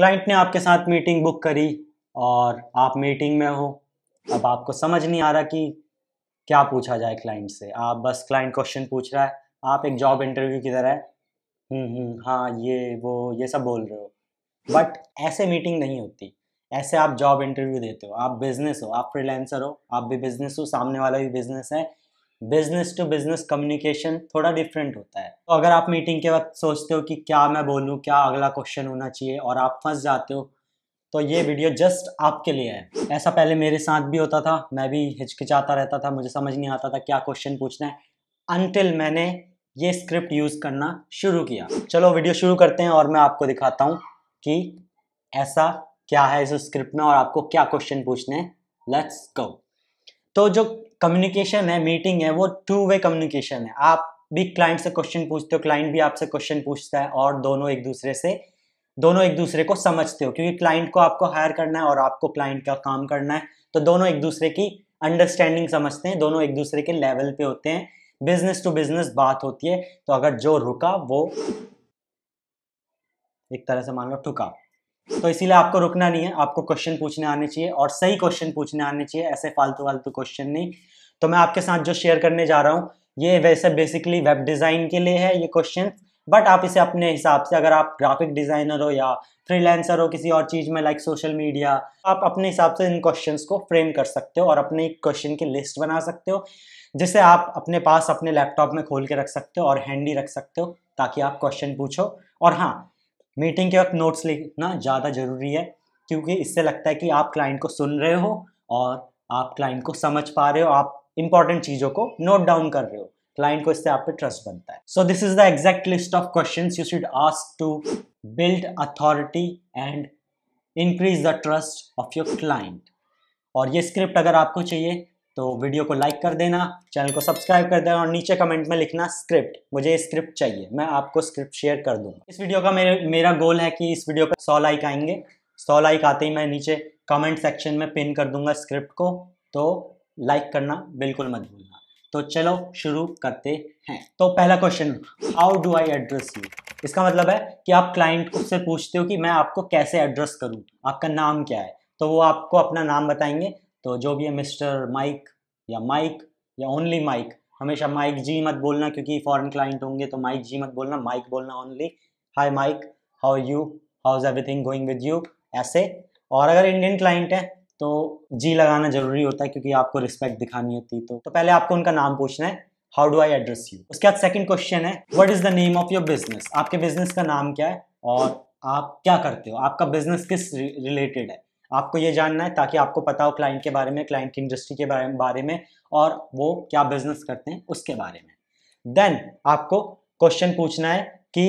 client ने आपके साथ मीटिंग बुक करी और आप मीटिंग में हो अब आपको समझ नहीं आ रहा कि क्या पूछा जाए क्लाइंट से आप बस क्लाइंट क्वेश्चन पूछ रहा है आप एक जॉब इंटरव्यू की तरह हम्म, हम्म हाँ ये वो ये सब बोल रहे हो बट ऐसे मीटिंग नहीं होती ऐसे आप जॉब इंटरव्यू देते हो आप बिजनेस हो आप फ्रीलांसर हो आप भी बिजनेस हो सामने वाला भी बिजनेस है बिजनेस टू बिजनेस कम्युनिकेशन थोड़ा डिफरेंट होता है तो अगर आप मीटिंग के वक्त सोचते हो कि क्या मैं बोलूँ क्या अगला क्वेश्चन होना चाहिए और आप फंस जाते हो तो ये वीडियो जस्ट आपके लिए है ऐसा पहले मेरे साथ भी होता था मैं भी हिचकिचाता रहता था मुझे समझ नहीं आता था क्या क्वेश्चन पूछना है अनटिल मैंने ये स्क्रिप्ट यूज़ करना शुरू किया चलो वीडियो शुरू करते हैं और मैं आपको दिखाता हूँ कि ऐसा क्या है इस स्क्रिप्ट में और आपको क्या क्वेश्चन पूछने हैं लेट्स गो तो जो कम्युनिकेशन है मीटिंग है वो टू वे कम्युनिकेशन है आप भी क्लाइंट से क्वेश्चन पूछते हो क्लाइंट भी आपसे क्वेश्चन पूछता है और दोनों एक दूसरे से दोनों एक दूसरे को समझते हो क्योंकि क्लाइंट को आपको हायर करना है और आपको क्लाइंट का काम करना है तो दोनों एक दूसरे की अंडरस्टैंडिंग समझते हैं दोनों एक दूसरे के लेवल पे होते हैं बिजनेस टू बिजनेस बात होती है तो अगर जो रुका वो एक तरह से मान लो ठुका तो इसीलिए आपको रुकना नहीं है आपको क्वेश्चन पूछने आने चाहिए और सही क्वेश्चन पूछने आने चाहिए ऐसे फालतू फालतू क्वेश्चन नहीं तो मैं आपके साथ जो शेयर करने जा रहा हूँ ये वैसे बेसिकली वेब डिज़ाइन के लिए है ये क्वेश्चन बट आप इसे अपने हिसाब से अगर आप ग्राफिक डिज़ाइनर हो या फ्रीलैंसर हो किसी और चीज़ में लाइक सोशल मीडिया आप अपने हिसाब से इन क्वेश्चन को फ्रेम कर सकते हो और अपने क्वेश्चन की लिस्ट बना सकते हो जिसे आप अपने पास अपने लैपटॉप में खोल के रख सकते हो और हैंडी रख सकते हो ताकि आप क्वेश्चन पूछो और हाँ मीटिंग के वक्त नोट्स लिखना ज़्यादा ज़रूरी है क्योंकि इससे लगता है कि आप क्लाइंट को सुन रहे हो और आप क्लाइंट को समझ पा रहे हो आप इंपॉर्टेंट चीज़ों को नोट डाउन कर रहे हो क्लाइंट को इससे आप पे ट्रस्ट बनता है so this is the exact list of question you should ask to build authority and increase the trust of your client और ये स्क्रिप्ट अगर आपको चाहिए तो वीडियो को लाइक कर देना चैनल को सब्सक्राइब कर देना और नीचे कमेंट में लिखना स्क्रिप्ट मुझे स्क्रिप्ट चाहिए मैं आपको स्क्रिप्ट शेयर कर दूंगा इस वीडियो का मेरे मेरा गोल है कि इस वीडियो पर सौ लाइक आएंगे सौ लाइक आते ही मैं नीचे कमेंट सेक्शन में पिन कर दूंगा स्क्रिप्ट को तो लाइक करना बिल्कुल मत भूलना तो चलो शुरू करते हैं तो पहला question how do I address you इसका मतलब है कि आप क्लाइंट से पूछते हो कि मैं आपको कैसे एड्रेस करूँ आपका नाम क्या है तो वो आपको अपना नाम बताएंगे तो जो भी है मिस्टर माइक या माइक या ओनली माइक हमेशा माइक जी मत बोलना क्योंकि फॉरेन क्लाइंट होंगे तो माइक जी मत बोलना माइक बोलना only hi Mike how you how is everything going with you ऐसे और अगर इंडियन क्लाइंट है तो जी लगाना ज़रूरी होता है क्योंकि आपको रिस्पेक्ट दिखानी होती है तो, तो पहले आपको उनका नाम पूछना है how do I address you उसके बाद सेकंड क्वेश्चन है what is the name of your business आपके बिजनेस का नाम क्या है और आप क्या करते हो आपका बिजनेस किस रिलेटेड है आपको ये जानना है ताकि आपको पता हो क्लाइंट के बारे में क्लाइंट की इंडस्ट्री के बारे में बारे में और वो क्या बिजनेस करते हैं उसके बारे में देन आपको क्वेश्चन पूछना है कि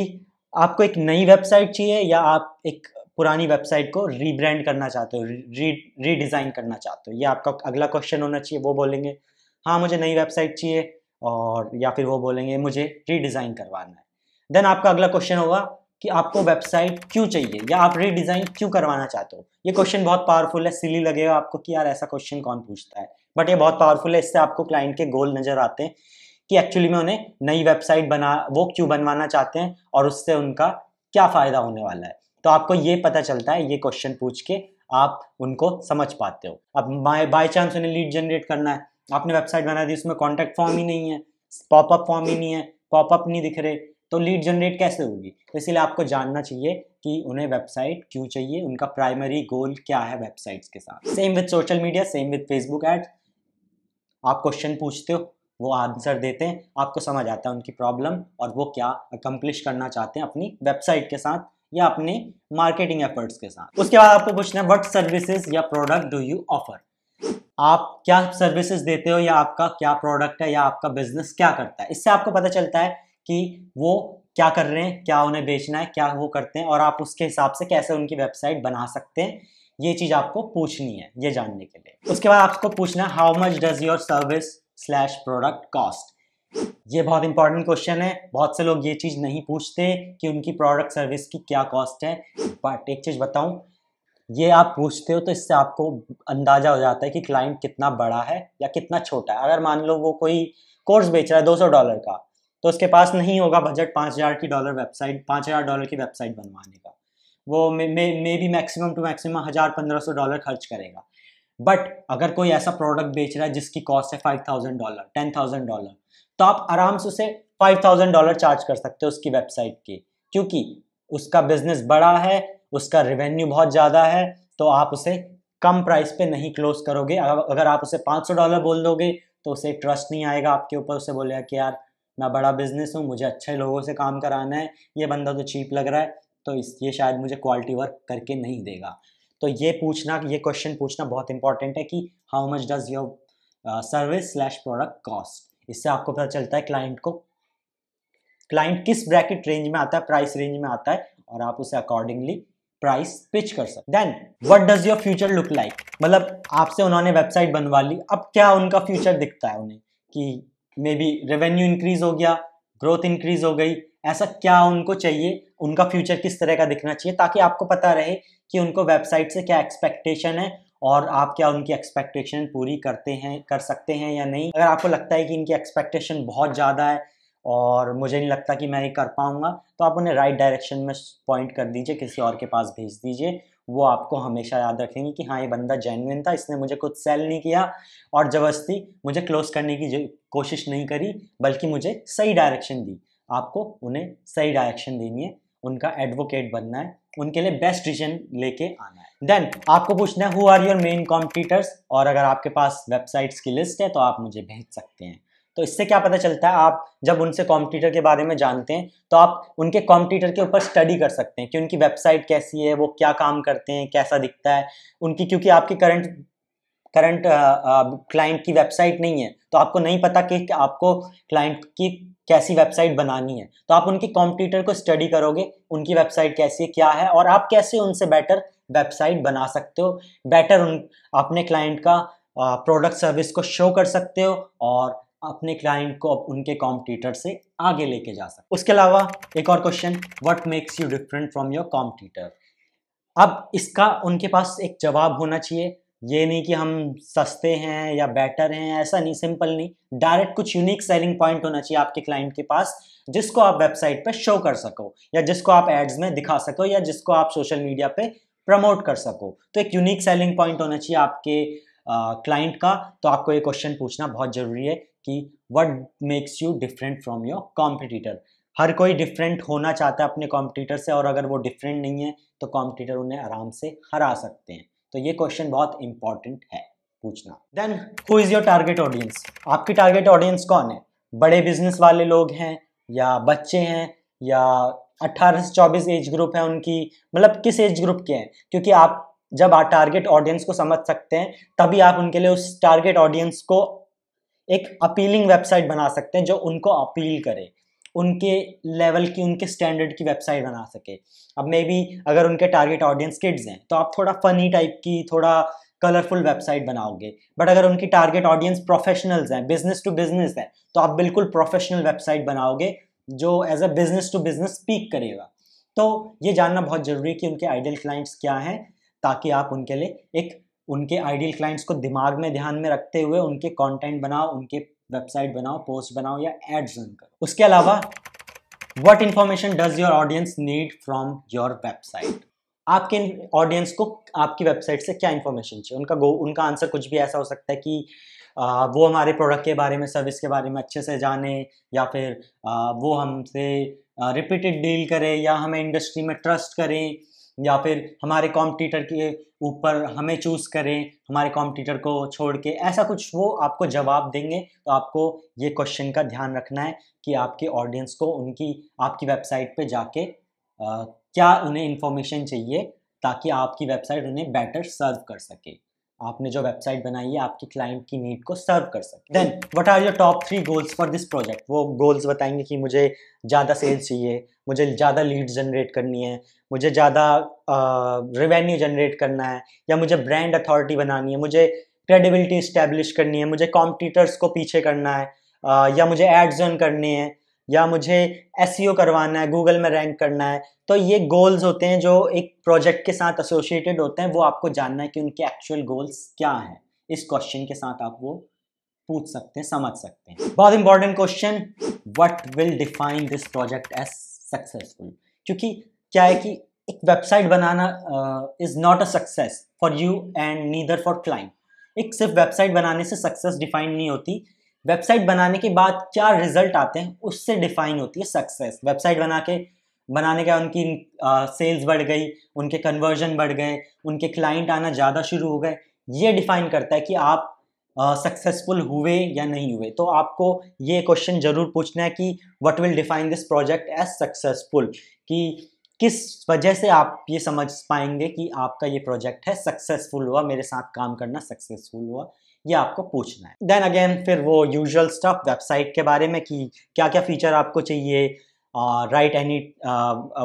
आपको एक नई वेबसाइट चाहिए या आप एक पुरानी वेबसाइट को रीब्रांड करना चाहते हो री रीडिज़ाइन करना चाहते हो ये आपका अगला क्वेश्चन होना चाहिए वो बोलेंगे हाँ मुझे नई वेबसाइट चाहिए और या फिर वो बोलेंगे मुझे रीडिज़ाइन करवाना है देन आपका अगला क्वेश्चन होगा कि आपको वेबसाइट क्यों चाहिए या आप रीडिज़ाइन क्यों करवाना चाहते हो ये क्वेश्चन बहुत पावरफुल है सिली लगेगा आपको कि यार ऐसा क्वेश्चन कौन पूछता है बट ये बहुत पावरफुल है इससे आपको क्लाइंट के गोल नज़र आते हैं कि एक्चुअली में उन्हें नई वेबसाइट बना वो क्यों बनवाना चाहते हैं और उससे उनका क्या फ़ायदा होने वाला है तो आपको ये पता चलता है ये क्वेश्चन पूछ के आप उनको समझ पाते हो अब बाय चांस उन्हें लीड जनरेट करना है आपने वेबसाइट बना दी उसमें कॉन्टैक्ट फॉर्म ही नहीं है पॉपअप फॉर्म ही नहीं है पॉपअप नहीं दिख रहे तो लीड जनरेट कैसे होगी तो इसलिए आपको जानना चाहिए कि उन्हें वेबसाइट क्यों चाहिए उनका प्राइमरी गोल क्या है वेबसाइट्स के साथ same with social media same with Facebook ad आप क्वेश्चन पूछते हो वो आंसर देते हैं आपको समझ आता है उनकी प्रॉब्लम और वो क्या अकम्प्लिश करना चाहते हैं अपनी वेबसाइट के साथ या अपने मार्केटिंग एफर्ट्स के साथ उसके बाद आपको पूछना है वट सर्विसेज या प्रोडक्ट डू यू ऑफर आप क्या सर्विसेज देते हो या आपका क्या प्रोडक्ट है या आपका बिजनेस क्या करता है इससे आपको पता चलता है कि वो क्या कर रहे हैं क्या उन्हें बेचना है क्या वो करते हैं और आप उसके हिसाब से कैसे उनकी वेबसाइट बना सकते हैं ये चीज़ आपको पूछनी है ये जानने के लिए उसके बाद आपको पूछना है how much does your service slash product cost ये बहुत इंपॉर्टेंट क्वेश्चन है बहुत से लोग ये चीज़ नहीं पूछते कि उनकी प्रोडक्ट सर्विस की क्या कॉस्ट है बट एक चीज़ बताऊँ ये आप पूछते हो तो इससे आपको अंदाज़ा हो जाता है कि क्लाइंट कितना बड़ा है या कितना छोटा है अगर मान लो वो कोई कोर्स बेच रहा है 200 डॉलर का तो उसके पास नहीं होगा बजट पाँच हज़ार की डॉलर वेबसाइट पाँच हज़ार डॉलर की वेबसाइट बनवाने का वो may maybe maximum two maximum हज़ार पंद्रह सौ डॉलर खर्च करेगा बट अगर कोई ऐसा प्रोडक्ट बेच रहा है जिसकी कॉस्ट है five thousand dollar ten thousand dollar तो आप आराम से उसे फाइव थाउजेंड डॉलर चार्ज कर सकते हो उसकी वेबसाइट की क्योंकि उसका बिजनेस बड़ा है उसका रेवेन्यू बहुत ज़्यादा है तो आप उसे कम प्राइस पे नहीं क्लोज करोगे अगर आप उसे पाँच सौ डॉलर बोल दोगे तो उसे ट्रस्ट नहीं आएगा आपके ऊपर उसे बोलेगा कि यार मैं बड़ा बिजनेस हूँ मुझे अच्छे लोगों से काम कराना है ये बंदा तो चीप लग रहा है तो इस ये शायद मुझे क्वालिटी वर्क करके नहीं देगा तो ये पूछना ये क्वेश्चन पूछना बहुत इंपॉर्टेंट है कि how much does your service slash product cost इससे आपको पता चलता है क्लाइंट को क्लाइंट किस ब्रैकेट रेंज में आता है प्राइस रेंज में आता है और आप उसे अकॉर्डिंगली प्राइस पिच कर सकते then what does your future look like मतलब आपसे उन्होंने वेबसाइट बनवा ली अब क्या उनका फ्यूचर दिखता है उन्हें कि मे बी रेवेन्यू इंक्रीज हो गया ग्रोथ इंक्रीज हो गई ऐसा क्या उनको चाहिए उनका फ्यूचर किस तरह का दिखना चाहिए ताकि आपको पता रहे कि उनको वेबसाइट से क्या एक्सपेक्टेशन है और आप क्या उनकी एक्सपेक्टेशन पूरी करते हैं कर सकते हैं या नहीं अगर आपको लगता है कि इनकी एक्सपेक्टेशन बहुत ज़्यादा है और मुझे नहीं लगता कि मैं ये कर पाऊँगा तो आप उन्हें राइट डायरेक्शन में पॉइंट कर दीजिए किसी और के पास भेज दीजिए वो आपको हमेशा याद रखेंगे कि हाँ ये बंदा जेनुइन था इसने मुझे कुछ सेल नहीं किया और ज़बरदस्ती मुझे क्लोज करने की कोशिश नहीं करी बल्कि मुझे सही डायरेक्शन दी आपको उन्हें सही डायरेक्शन देनी है उनका एडवोकेट बनना है उनके लिए बेस्ट डिसीजन लेके आना है देन आपको पूछना है who are your main competitors और अगर आपके पास वेबसाइट्स की लिस्ट है तो आप मुझे भेज सकते हैं तो इससे क्या पता चलता है आप जब उनसे कॉम्पिटिटर के बारे में जानते हैं तो आप उनके कॉम्पिटिटर के ऊपर स्टडी कर सकते हैं कि उनकी वेबसाइट कैसी है वो क्या काम करते हैं कैसा दिखता है उनकी क्योंकि आपके करंट करंट क्लाइंट की वेबसाइट नहीं है तो आपको नहीं पता कि आपको क्लाइंट की कैसी वेबसाइट बनानी है तो आप उनके कॉम्पिटिटर को स्टडी करोगे उनकी वेबसाइट कैसी है क्या है और आप कैसे उनसे बेटर वेबसाइट बना सकते हो बेटर उन अपने क्लाइंट का प्रोडक्ट सर्विस को शो कर सकते हो और अपने क्लाइंट को उनके कॉम्पिटिटर से आगे लेके जा सकते उसके अलावा एक और question what makes you different from your competitor अब इसका उनके पास एक जवाब होना चाहिए ये नहीं कि हम सस्ते हैं या बेटर हैं ऐसा नहीं सिंपल नहीं डायरेक्ट कुछ यूनिक सेलिंग पॉइंट होना चाहिए आपके क्लाइंट के पास जिसको आप वेबसाइट पर शो कर सको या जिसको आप एड्स में दिखा सको या जिसको आप सोशल मीडिया पे प्रमोट कर सको तो एक यूनिक सेलिंग पॉइंट होना चाहिए आपके क्लाइंट का तो आपको ये क्वेश्चन पूछना बहुत ज़रूरी है कि what makes you different from your competitor हर कोई डिफरेंट होना चाहता है अपने कॉम्पिटिटर से और अगर वो डिफरेंट नहीं है तो कॉम्पिटिटर उन्हें आराम से हरा सकते हैं तो ये क्वेश्चन बहुत इंपॉर्टेंट है पूछना then who is your target audience आपकी टारगेट ऑडियंस कौन है बड़े बिजनेस वाले लोग हैं या बच्चे हैं या 18 से 24 एज ग्रुप है उनकी मतलब किस एज ग्रुप के हैं क्योंकि आप जब आप टारगेट ऑडियंस को समझ सकते हैं तभी आप उनके लिए उस टारगेट ऑडियंस को एक अपीलिंग वेबसाइट बना सकते हैं जो उनको अपील करे उनके लेवल की उनके स्टैंडर्ड की वेबसाइट बना सके अब मे बी अगर उनके टारगेट ऑडियंस किड्स हैं तो आप थोड़ा फनी टाइप की थोड़ा कलरफुल वेबसाइट बनाओगे बट अगर उनकी टारगेट ऑडियंस प्रोफेशनल्स हैं बिजनेस टू बिजनेस है तो आप बिल्कुल प्रोफेशनल वेबसाइट बनाओगे जो as a business to business speak करेगा तो ये जानना बहुत ज़रूरी है कि उनके आइडियल क्लाइंट्स क्या हैं ताकि आप उनके लिए एक उनके आइडियल क्लाइंट्स को दिमाग में ध्यान में रखते हुए उनके कंटेंट बनाओ उनके वेबसाइट बनाओ पोस्ट बनाओ या एड्स रन करो उसके अलावा what information does your audience need from your website आपके ऑडियंस को आपकी वेबसाइट से क्या इन्फॉर्मेशन चाहिए उनका गो उनका आंसर कुछ भी ऐसा हो सकता है कि आ, वो हमारे प्रोडक्ट के बारे में सर्विस के बारे में अच्छे से जाने या फिर आ, वो हमसे रिपीटेड डील करें या हमें इंडस्ट्री में ट्रस्ट करें या फिर हमारे कॉम्पिटिटर के ऊपर हमें चूज़ करें हमारे कॉम्पिटिटर को छोड़ के ऐसा कुछ वो आपको जवाब देंगे तो आपको ये क्वेश्चन का ध्यान रखना है कि आपके ऑडियंस को उनकी आपकी वेबसाइट पे जाके आ, क्या उन्हें इन्फॉर्मेशन चाहिए ताकि आपकी वेबसाइट उन्हें बेटर सर्व कर सके आपने जो वेबसाइट बनाई है आपकी क्लाइंट की नीड को सर्व कर सके then what are your top three goals for this project वो गोल्स बताएंगे कि मुझे ज़्यादा सेल्स चाहिए मुझे ज़्यादा लीड जनरेट करनी है मुझे ज़्यादा रेवेन्यू जनरेट करना है या मुझे ब्रांड अथॉरिटी बनानी है मुझे क्रेडिबिलिटी इस्टेब्लिश करनी है मुझे कॉम्पिटिटर्स को पीछे करना है uh, या मुझे एड्स रन करने हैं या मुझे एस e करवाना है गूगल में रैंक करना है तो ये गोल्स होते हैं जो एक प्रोजेक्ट के साथ एसोसिएटेड होते हैं वो आपको जानना है कि उनके एक्चुअल गोल्स क्या हैं इस क्वेश्चन के साथ आप वो पूछ सकते हैं समझ सकते हैं बहुत important question what will define this project as successful क्योंकि क्या है कि एक वेबसाइट बनाना is not a success for you and neither for client एक सिर्फ वेबसाइट बनाने से सक्सेस डिफाइन नहीं होती वेबसाइट बनाने के बाद क्या रिजल्ट आते हैं उससे डिफाइन होती है सक्सेस वेबसाइट बना के बनाने का उनकी सेल्स बढ़ गई उनके कन्वर्जन बढ़ गए उनके क्लाइंट आना ज़्यादा शुरू हो गए ये डिफाइन करता है कि आप सक्सेसफुल हुए या नहीं हुए तो आपको ये क्वेश्चन जरूर पूछना है कि what will define this project as successful कि किस वजह से आप ये समझ पाएंगे कि आपका ये प्रोजेक्ट है सक्सेसफुल हुआ मेरे साथ काम करना सक्सेसफुल हुआ ये आपको पूछना है देन अगेन फिर वो यूजुअल स्टफ वेबसाइट के बारे में कि क्या क्या फीचर आपको चाहिए right any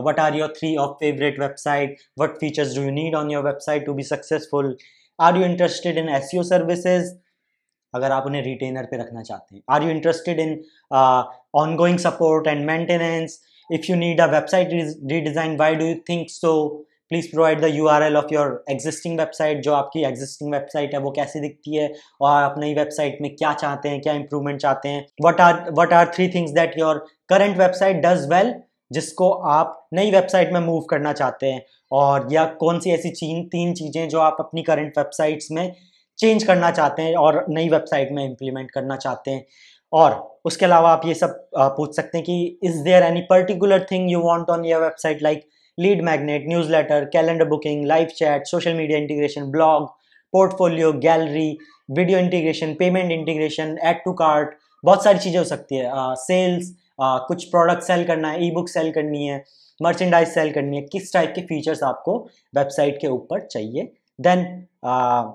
what are your three of favourite website what features do you need on your website to be successful are you interested in S services अगर आप उन्हें रिटेनर पे रखना चाहते हैं are you interested in ongoing support and maintenance if you need a website redesign why do you think so please provide the U R L of your existing website जो आपकी existing website है वो कैसी दिखती है और आप नई वेबसाइट में क्या चाहते हैं क्या इंप्रूवमेंट चाहते हैं what are what are three things that your current website does well जिसको आप नई वेबसाइट में मूव करना चाहते हैं और या कौन सी ऐसी चीन तीन चीज़ें जो आप अपनी करंट वेबसाइट्स में चेंज करना चाहते हैं और नई वेबसाइट में इम्प्लीमेंट करना चाहते हैं और उसके अलावा आप ये सब पूछ सकते हैं कि is there any particular thing you want on your website like lead magnet newsletter calendar booking live chat social media integration blog portfolio gallery video integration payment integration add to cart बहुत सारी चीज़ें हो सकती है sales uh, uh, कुछ product sale करना है ई book cell करनी है मर्चेंडाइज सेल करनी है किस टाइप के फीचर्स आपको वेबसाइट के ऊपर चाहिए देन uh,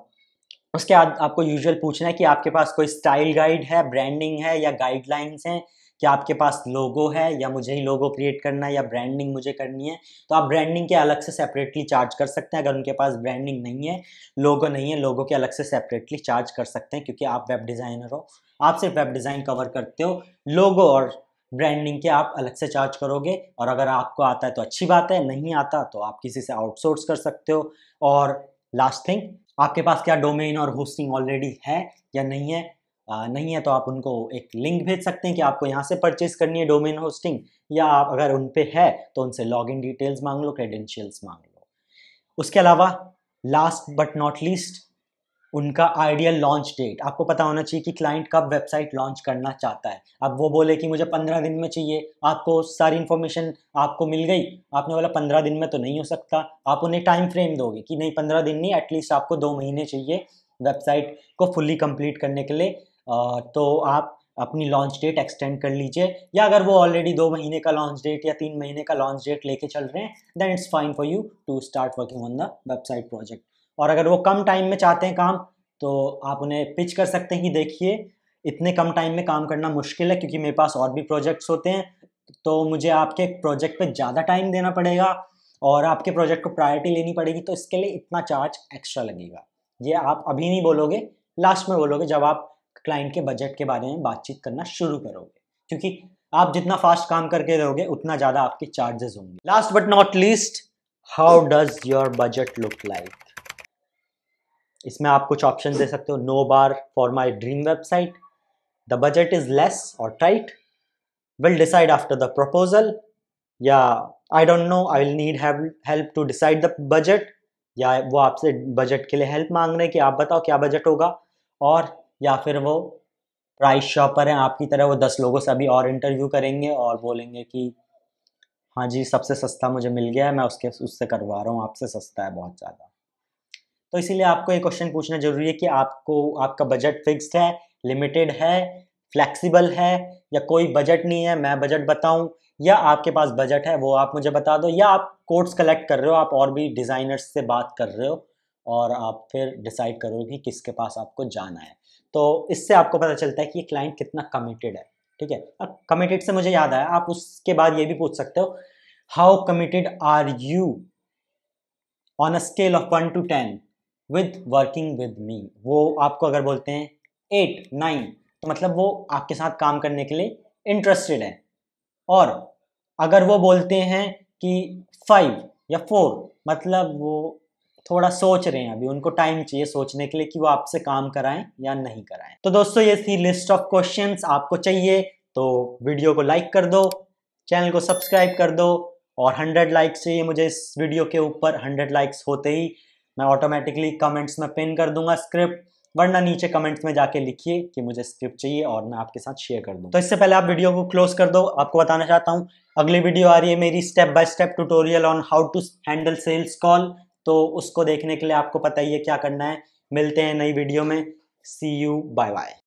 उसके बाद आपको यूजुअल पूछना है कि आपके पास कोई स्टाइल गाइड है ब्रांडिंग है या गाइडलाइंस हैं क्या आपके पास लोगो है या मुझे ही लोगो क्रिएट करना है या ब्रांडिंग मुझे करनी है तो आप ब्रांडिंग के अलग से सेपरेटली चार्ज कर सकते हैं अगर उनके पास ब्रांडिंग नहीं है लोगो नहीं है लोगो के अलग से सेपरेटली चार्ज कर सकते हैं क्योंकि आप वेब डिज़ाइनर हो आप सिर्फ वेब डिज़ाइन कवर करते हो लोगो और ब्रांडिंग के आप अलग से चार्ज करोगे और अगर आपको आता है तो अच्छी बात है नहीं आता तो आप किसी से आउटसोर्स कर सकते हो और लास्ट थिंग आपके पास क्या डोमेन और होस्टिंग ऑलरेडी है या नहीं है नहीं है तो आप उनको एक लिंक भेज सकते हैं कि आपको यहाँ से परचेज करनी है डोमेन होस्टिंग या आप अगर उन पर है तो उनसे लॉग इन डिटेल्स मांग लो क्रेडेंशियल्स मांग लो उसके अलावा लास्ट बट नॉट लीस्ट उनका आइडियल लॉन्च डेट आपको पता होना चाहिए कि क्लाइंट कब वेबसाइट लॉन्च करना चाहता है अब वो बोले कि मुझे पंद्रह दिन में चाहिए आपको सारी इन्फॉर्मेशन आपको मिल गई आपने बोला पंद्रह दिन में तो नहीं हो सकता आप उन्हें टाइम फ्रेम दोगे कि नहीं पंद्रह दिन नहीं एटलीस्ट आपको दो महीने चाहिए वेबसाइट को फुल्ली कंप्लीट करने के लिए तो आप अपनी लॉन्च डेट एक्सटेंड कर लीजिए या अगर वो ऑलरेडी दो महीने का लॉन्च डेट या तीन महीने का लॉन्च डेट लेके चल रहे हैं then it's fine for you to start working on the website project और अगर वो कम टाइम में चाहते हैं काम तो आप उन्हें पिच कर सकते हैं कि देखिए इतने कम टाइम में काम करना मुश्किल है क्योंकि मेरे पास और भी प्रोजेक्ट्स होते हैं तो मुझे आपके प्रोजेक्ट पर ज़्यादा टाइम देना पड़ेगा और आपके प्रोजेक्ट को प्रायोरिटी लेनी पड़ेगी तो इसके लिए इतना चार्ज एक्स्ट्रा लगेगा ये आप अभी नहीं बोलोगे लास्ट में बोलोगे जब आप क्लाइंट के बजट के बारे में बातचीत करना शुरू करोगे क्योंकि आप जितना फास्ट काम करके रहोगे उतना ज़्यादा आपके चार्जेस होंगे last but not least how does your budget look like इसमें आप कुछ ऑप्शन दे सकते हो no bar for my dream website the budget is less और tight will decide after the proposal या I don't know I will need help to decide the budget या वो आपसे बजट के लिए हेल्प मांग रहे हैं कि आप बताओ क्या बजट होगा और या फिर वो प्राइस शॉपर हैं आपकी तरह वो दस लोगों से अभी और इंटरव्यू करेंगे और बोलेंगे कि हाँ जी सबसे सस्ता मुझे मिल गया है मैं उसके उससे करवा रहा हूँ आपसे सस्ता है बहुत ज़्यादा तो इसीलिए आपको ये क्वेश्चन पूछना जरूरी है कि आपको आपका बजट फिक्स्ड है लिमिटेड है फ्लेक्सिबल है या कोई बजट नहीं है मैं बजट बताऊं या आपके पास बजट है वो आप मुझे बता दो या आप कोड्स कलेक्ट कर रहे हो आप और भी डिज़ाइनर्स से बात कर रहे हो और आप फिर डिसाइड करो कि किसके पास आपको जाना है तो इससे आपको पता चलता है कि ये क्लाइंट कितना कमिटेड है ठीक है अब कमिटेड से मुझे याद आया आप उसके बाद ये भी पूछ सकते हो how committed are you on a scale of one to ten with working with me वो आपको अगर बोलते हैं एट नाइन तो मतलब वो आपके साथ काम करने के लिए इंटरेस्टेड है और अगर वो बोलते हैं कि फाइव या फोर मतलब वो थोड़ा सोच रहे हैं अभी उनको टाइम चाहिए सोचने के लिए कि वो आपसे काम कराएं या नहीं कराएं तो दोस्तों ये थी लिस्ट ऑफ क्वेश्चन आपको चाहिए तो वीडियो को लाइक कर दो चैनल को सब्सक्राइब कर दो और 100 लाइक्स चाहिए मुझे इस वीडियो के ऊपर 100 लाइक्स होते ही मैं ऑटोमेटिकली कमेंट्स में पिन कर दूंगा स्क्रिप्ट वरना नीचे कमेंट्स में जाके लिखिए कि मुझे स्क्रिप्ट चाहिए और मैं आपके साथ शेयर कर दूँ तो इससे पहले आप वीडियो को क्लोज कर दो आपको बताना चाहता हूँ अगली वीडियो आ रही है मेरी step by step tutorial on how to handle sales call तो उसको देखने के लिए आपको पता ही है क्या करना है मिलते हैं नई वीडियो में सी यू बाय बाय